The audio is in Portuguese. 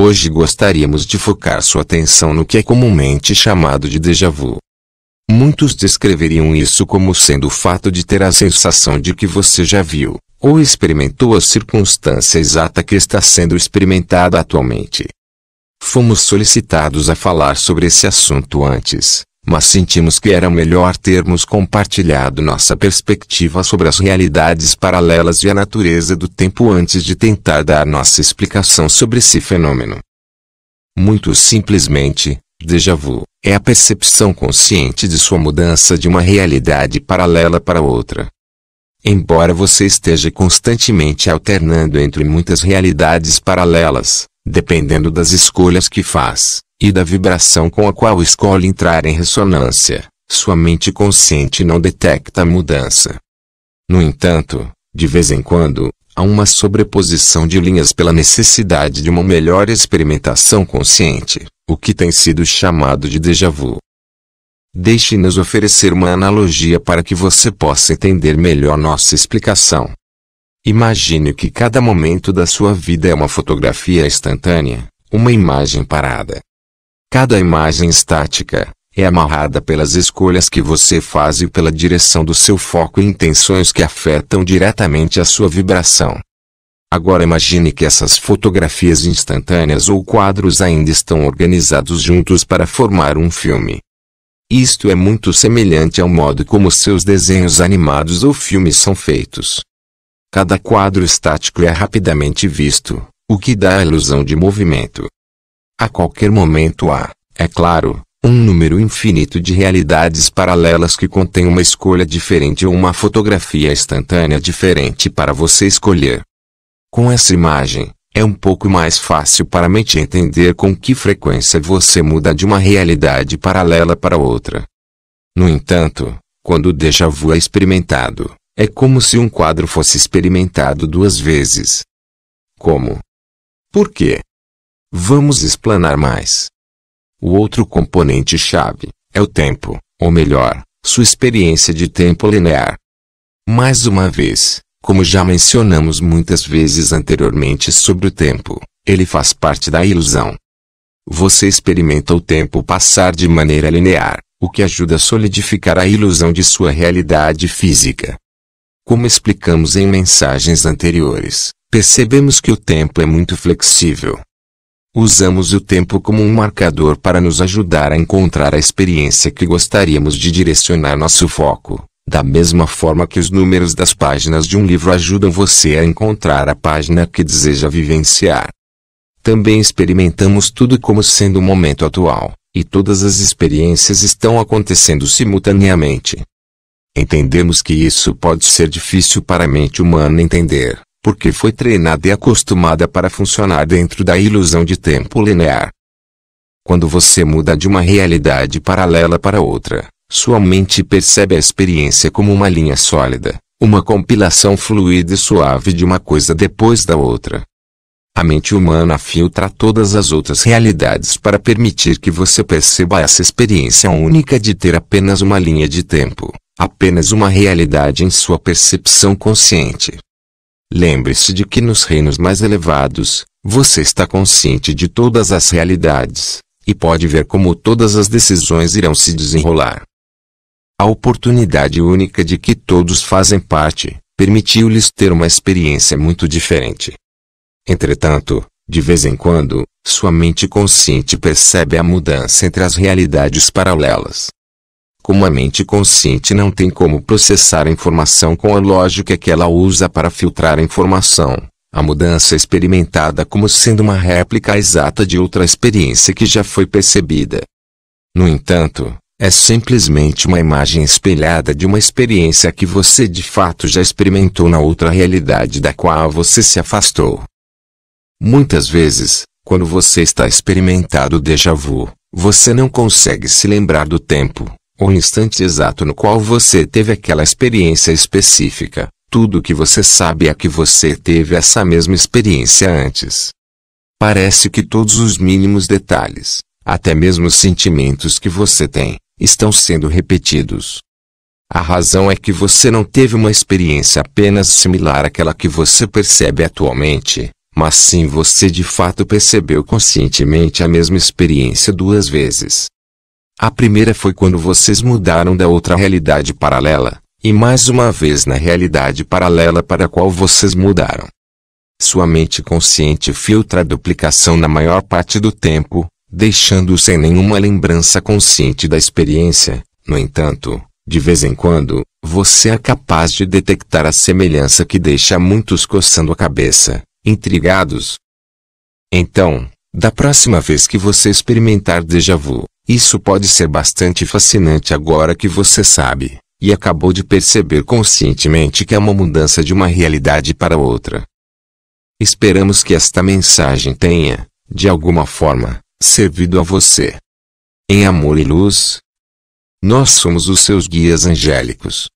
Hoje gostaríamos de focar sua atenção no que é comumente chamado de déjà vu. Muitos descreveriam isso como sendo o fato de ter a sensação de que você já viu ou experimentou a circunstância exata que está sendo experimentada atualmente. Fomos solicitados a falar sobre esse assunto antes, mas sentimos que era melhor termos compartilhado nossa perspectiva sobre as realidades paralelas e a natureza do tempo antes de tentar dar nossa explicação sobre esse fenômeno. Muito simplesmente, déjà vu é a percepção consciente de sua mudança de uma realidade paralela para outra. Embora você esteja constantemente alternando entre muitas realidades paralelas, dependendo das escolhas que faz, e da vibração com a qual escolhe entrar em ressonância, sua mente consciente não detecta a mudança. No entanto, de vez em quando, há uma sobreposição de linhas pela necessidade de uma melhor experimentação consciente, o que tem sido chamado de déjà vu. Deixe-nos oferecer uma analogia para que você possa entender melhor nossa explicação. Imagine que cada momento da sua vida é uma fotografia instantânea, uma imagem parada. Cada imagem estática é amarrada pelas escolhas que você faz e pela direção do seu foco e intenções que afetam diretamente a sua vibração. Agora imagine que essas fotografias instantâneas ou quadros ainda estão organizados juntos para formar um filme. Isto é muito semelhante ao modo como seus desenhos animados ou filmes são feitos. Cada quadro estático é rapidamente visto, o que dá a ilusão de movimento. A qualquer momento há, é claro, um número infinito de realidades paralelas que contém uma escolha diferente ou uma fotografia instantânea diferente para você escolher. Com essa imagem, é um pouco mais fácil para a mente entender com que frequência você muda de uma realidade paralela para outra. No entanto, quando o déjà vu é experimentado, é como se um quadro fosse experimentado duas vezes. Como? Por quê? Vamos explanar mais. O outro componente-chave é o tempo, ou melhor, sua experiência de tempo linear. Mais uma vez, como já mencionamos muitas vezes anteriormente sobre o tempo, ele faz parte da ilusão. Você experimenta o tempo passar de maneira linear, o que ajuda a solidificar a ilusão de sua realidade física. Como explicamos em mensagens anteriores, percebemos que o tempo é muito flexível. Usamos o tempo como um marcador para nos ajudar a encontrar a experiência que gostaríamos de direcionar nosso foco, da mesma forma que os números das páginas de um livro ajudam você a encontrar a página que deseja vivenciar. Também experimentamos tudo como sendo o momento atual, e todas as experiências estão acontecendo simultaneamente. Entendemos que isso pode ser difícil para a mente humana entender, porque foi treinada e acostumada para funcionar dentro da ilusão de tempo linear. Quando você muda de uma realidade paralela para outra, sua mente percebe a experiência como uma linha sólida, uma compilação fluida e suave de uma coisa depois da outra. A mente humana filtra todas as outras realidades para permitir que você perceba essa experiência única de ter apenas uma linha de tempo, apenas uma realidade em sua percepção consciente. Lembre-se de que nos reinos mais elevados, você está consciente de todas as realidades, e pode ver como todas as decisões irão se desenrolar. A oportunidade única de que todos fazem parte, permitiu-lhes ter uma experiência muito diferente. Entretanto, de vez em quando, sua mente consciente percebe a mudança entre as realidades paralelas. Como a mente consciente não tem como processar a informação com a lógica que ela usa para filtrar a informação, a mudança é experimentada como sendo uma réplica exata de outra experiência que já foi percebida. No entanto, é simplesmente uma imagem espelhada de uma experiência que você de fato já experimentou na outra realidade da qual você se afastou. Muitas vezes, quando você está experimentado déjà vu, você não consegue se lembrar do tempo, o instante exato no qual você teve aquela experiência específica, tudo o que você sabe é que você teve essa mesma experiência antes. Parece que todos os mínimos detalhes, até mesmo os sentimentos que você tem, estão sendo repetidos. A razão é que você não teve uma experiência apenas similar àquela que você percebe atualmente, mas sim você de fato percebeu conscientemente a mesma experiência duas vezes. A primeira foi quando vocês mudaram da outra realidade paralela, e mais uma vez na realidade paralela para a qual vocês mudaram. Sua mente consciente filtra a duplicação na maior parte do tempo, deixando-o sem nenhuma lembrança consciente da experiência. No entanto, de vez em quando, você é capaz de detectar a semelhança que deixa muitos coçando a cabeça, intrigados. Então, da próxima vez que você experimentar déjà vu, isso pode ser bastante fascinante agora que você sabe, e acabou de perceber conscientemente que é uma mudança de uma realidade para outra. Esperamos que esta mensagem tenha, de alguma forma, servido a você. Em amor e luz, nós somos os seus guias angélicos.